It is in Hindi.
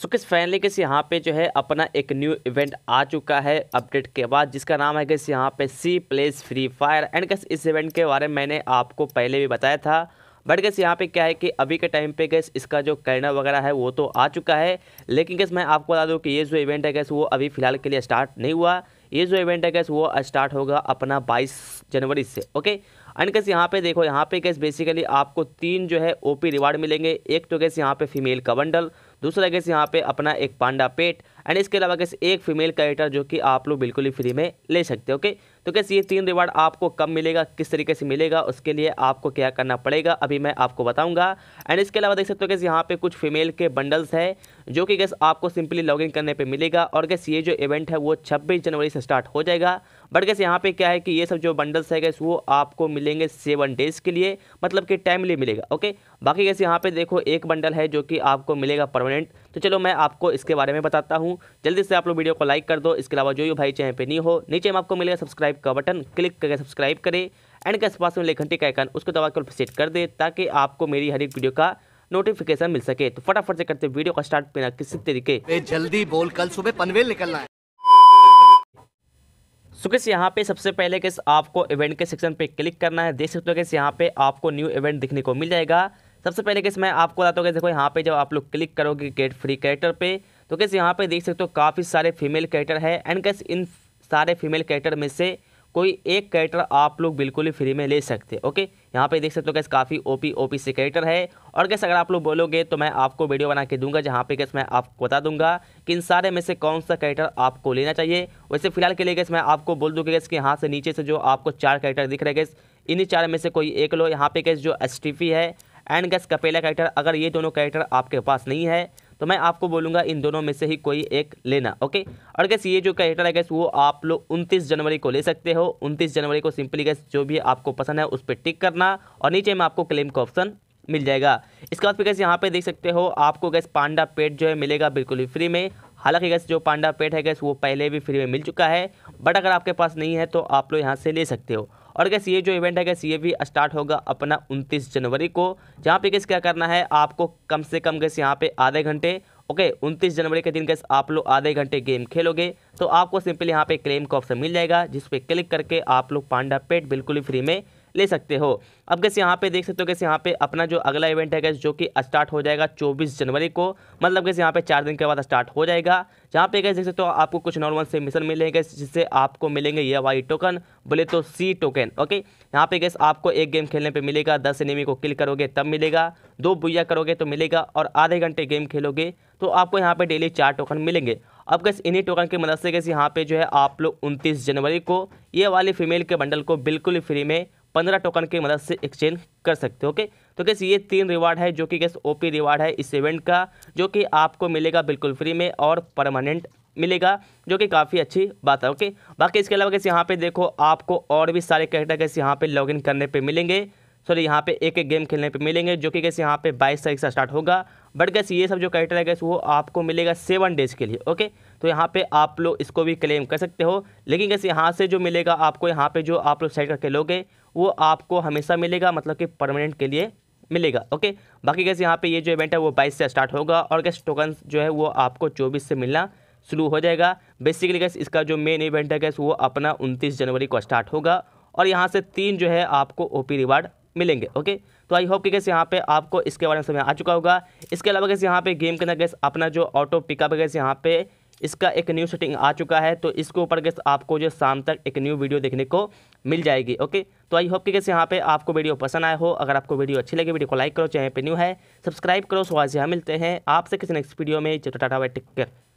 सो किस फैनली किस यहाँ पे जो है अपना एक न्यू इवेंट आ चुका है अपडेट के बाद जिसका नाम है किस यहाँ पे सी प्लेस फ्री फायर एंड किस इस इवेंट के बारे में मैंने आपको पहले भी बताया था बट गैस यहाँ पे क्या है कि अभी के टाइम पे गैस इसका जो करना वगैरह है वो तो आ चुका है लेकिन गैस मैं आपको बता दूँ कि ये जो इवेंट है गैस वो अभी फ़िलहाल के लिए स्टार्ट नहीं हुआ ये जो इवेंट है गैस वो स्टार्ट होगा अपना बाईस जनवरी से ओके एंड गैस यहाँ पे देखो यहाँ पे गैस बेसिकली आपको तीन जो है ओ रिवार्ड मिलेंगे एक तो गैस यहाँ पे फीमेल का बंडल दूसरा गैस यहाँ पे अपना एक पांडा पेट एंड इसके अलावा कैसे एक फीमेल कैरेक्टर जो कि आप लोग बिल्कुल ही फ्री में ले सकते हो ओके तो कैसे ये तीन रिवार्ड आपको कब मिलेगा किस तरीके से मिलेगा उसके लिए आपको क्या करना पड़ेगा अभी मैं आपको बताऊंगा एंड इसके अलावा देख सकते हो कैसे यहाँ पे कुछ फीमेल के बंडल्स है जो कि गैस आपको सिंपली लॉगिन करने पर मिलेगा और कैसे ये जो इवेंट है वो छब्बीस जनवरी से स्टार्ट हो जाएगा बट गैस यहाँ पर क्या है कि ये सब जो बंडल्स है गैस वो आपको मिलेंगे सेवन डेज़ के लिए मतलब कि टाइमली मिलेगा ओके बाकी गैस यहाँ पर देखो एक बंडल है जो कि आपको मिलेगा परमानेंट तो चलो मैं आपको इसके बारे में बताता हूँ जल्दी से आप लोग वीडियो को लाइक कर दो इसके अलावा जो भी भाई चैनल पर नहीं हो नीचे में आपको मिलेगा सब्सक्राइब का बटन क्लिक करके सब्सक्राइब करें एंड के पास में घंटे का आइकन उसको दबा कर सेट कर दे ताकि आपको मेरी हर एक वीडियो का नोटिफिकेशन मिल सके तो फटाफट से करते वीडियो का स्टार्ट बिना किसी तरीके जल्दी बोल कल सुबह पनवेल निकलना है सो किस यहाँ पे सबसे पहले किस आपको इवेंट के सेक्शन पे क्लिक करना है देख सकते हो किस यहाँ पे आपको न्यू इवेंट दिखने को मिल जाएगा सबसे पहले कैसे मैं आपको बताता हूँ कैसे देखो यहाँ पे जब आप लोग क्लिक करोगे गेट फ्री कैरेक्टर पे तो कैसे यहाँ पे देख सकते हो काफ़ी सारे फीमेल कैरेक्टर है एंड कैसे इन सारे फीमेल कैरेक्टर में से कोई एक कैरेक्टर आप लोग बिल्कुल ही फ्री में ले सकते हैं ओके यहाँ पे देख सकते हो कैसे काफ़ी ओपी ओपी से कैरेक्टर है और कैसे अगर आप लोग बोलोगे तो मैं आपको वीडियो बना के दूंगा जहाँ पे कैसे मैं आपको बता दूंगा कि इन सारे में से कौन सा कैरेक्टर आपको लेना चाहिए वैसे फिलहाल के लिए कैसे मैं आपको बोल दूँगी कैसे कि यहाँ से नीचे से जो आपको चार कैरेक्टर दिख रहे गए इन्हीं चार में से कोई एक लो यहाँ पे कैसे जो एस है एंड गैस कपेला कैरेक्टर अगर ये दोनों कैरेक्टर आपके पास नहीं है तो मैं आपको बोलूँगा इन दोनों में से ही कोई एक लेना ओके और गैस ये जो कैरेक्टर है गैस वो आप लोग 29 जनवरी को ले सकते हो 29 जनवरी को सिंपली गैस जो भी आपको पसंद है उस पर टिक करना और नीचे में आपको क्लेम का ऑप्शन मिल जाएगा इसके बाद फिर गैस यहाँ पे देख सकते हो आपको गैस पांडा पेट जो है मिलेगा बिल्कुल ही फ्री में हालांकि गैस जो पांडा पेट है गैस वो पहले भी फ्री में मिल चुका है बट अगर आपके पास नहीं है तो आप लोग यहाँ से ले सकते हो और गैस ये जो इवेंट है गैस ये भी स्टार्ट होगा अपना 29 जनवरी को जहाँ पे गैस क्या करना है आपको कम से कम गैस यहाँ पे आधे घंटे ओके उनतीस जनवरी के दिन गैस आप लोग आधे घंटे गेम खेलोगे तो आपको सिंपली यहाँ पे क्लेम का ऑप्शन मिल जाएगा जिस पर क्लिक करके आप लोग पांडा पेट बिल्कुल ही फ्री में ले सकते हो अब कैसे यहाँ पे देख सकते हो कैसे यहाँ पे अपना जो अगला इवेंट है कैसे जो कि स्टार्ट हो जाएगा 24 जनवरी को मतलब कैसे यहाँ पे चार दिन के बाद स्टार्ट हो जाएगा जहाँ पे कैसे देख सकते हो आपको कुछ नॉर्मल से मिशन मिलेंगे जिससे आपको मिलेंगे ये वाई टोकन बोले तो सी टोकन ओके यहाँ पे कैसे आपको एक गेम खेलने पर मिलेगा दस एनिमी को किल करोगे तब मिलेगा दो बुया करोगे तो मिलेगा और आधे घंटे गेम खेलोगे तो आपको यहाँ पर डेली चार टोकन मिलेंगे अब कैसे इन्हीं टोकन की मदद से कैसे यहाँ पर जो है आप लोग उनतीस जनवरी को ये वाली फीमेल के बंडल को बिल्कुल फ्री में पंद्रह टोकन की मदद से एक्सचेंज कर सकते हो ओके तो कैसे ये तीन रिवार्ड है जो कि गैस ओपी रिवार्ड है इस इवेंट का जो कि आपको मिलेगा बिल्कुल फ्री में और परमानेंट मिलेगा जो कि काफ़ी अच्छी बात है ओके बाकी इसके अलावा कैसे यहाँ पे देखो आपको और भी सारे कैरेक्टर कैसे यहाँ पे लॉगिन करने पे मिलेंगे सॉरी यहाँ पे एक एक गेम खेलने पे मिलेंगे जो कि कैसे यहाँ पे 22 तारीख से स्टार्ट होगा बट गैस ये सब जो है गैस वो आपको मिलेगा सेवन डेज के लिए ओके तो यहाँ पे आप लोग इसको भी क्लेम कर सकते हो लेकिन गैस यहाँ से जो मिलेगा आपको यहाँ पे जो आप लोग सेट करके लोगे वो आपको हमेशा मिलेगा मतलब कि परमानेंट के लिए मिलेगा ओके बाकी गैस यहाँ पर ये जो इवेंट है वो बाईस से स्टार्ट होगा और गैस टोकन जो है वो आपको चौबीस से मिलना शुरू हो जाएगा बेसिकली गैस इसका जो मेन इवेंट है गैस वो अपना उनतीस जनवरी को स्टार्ट होगा और यहाँ से तीन जो है आपको ओपी रिवार्ड मिलेंगे ओके तो आई होप कि कैसे यहाँ पे आपको इसके बारे में समय आ चुका होगा इसके अलावा कैसे यहाँ पे गेम के अंदर गैस अपना जो ऑटो पिकअप है गैस यहाँ पे इसका एक न्यू सेटिंग आ चुका है तो इसके ऊपर गैस आपको जो शाम तक एक न्यू वीडियो देखने को मिल जाएगी ओके तो आई होप कि कैसे यहाँ पे आपको वीडियो पसंद आया हो अगर आपको वीडियो अच्छी लगे वीडियो को लाइक करो चाहे पे न्यू है सब्सक्राइब करो सो तो आज यहाँ मिलते हैं आपसे किसी नेक्स्ट वीडियो में टाटा बाई टिक केयर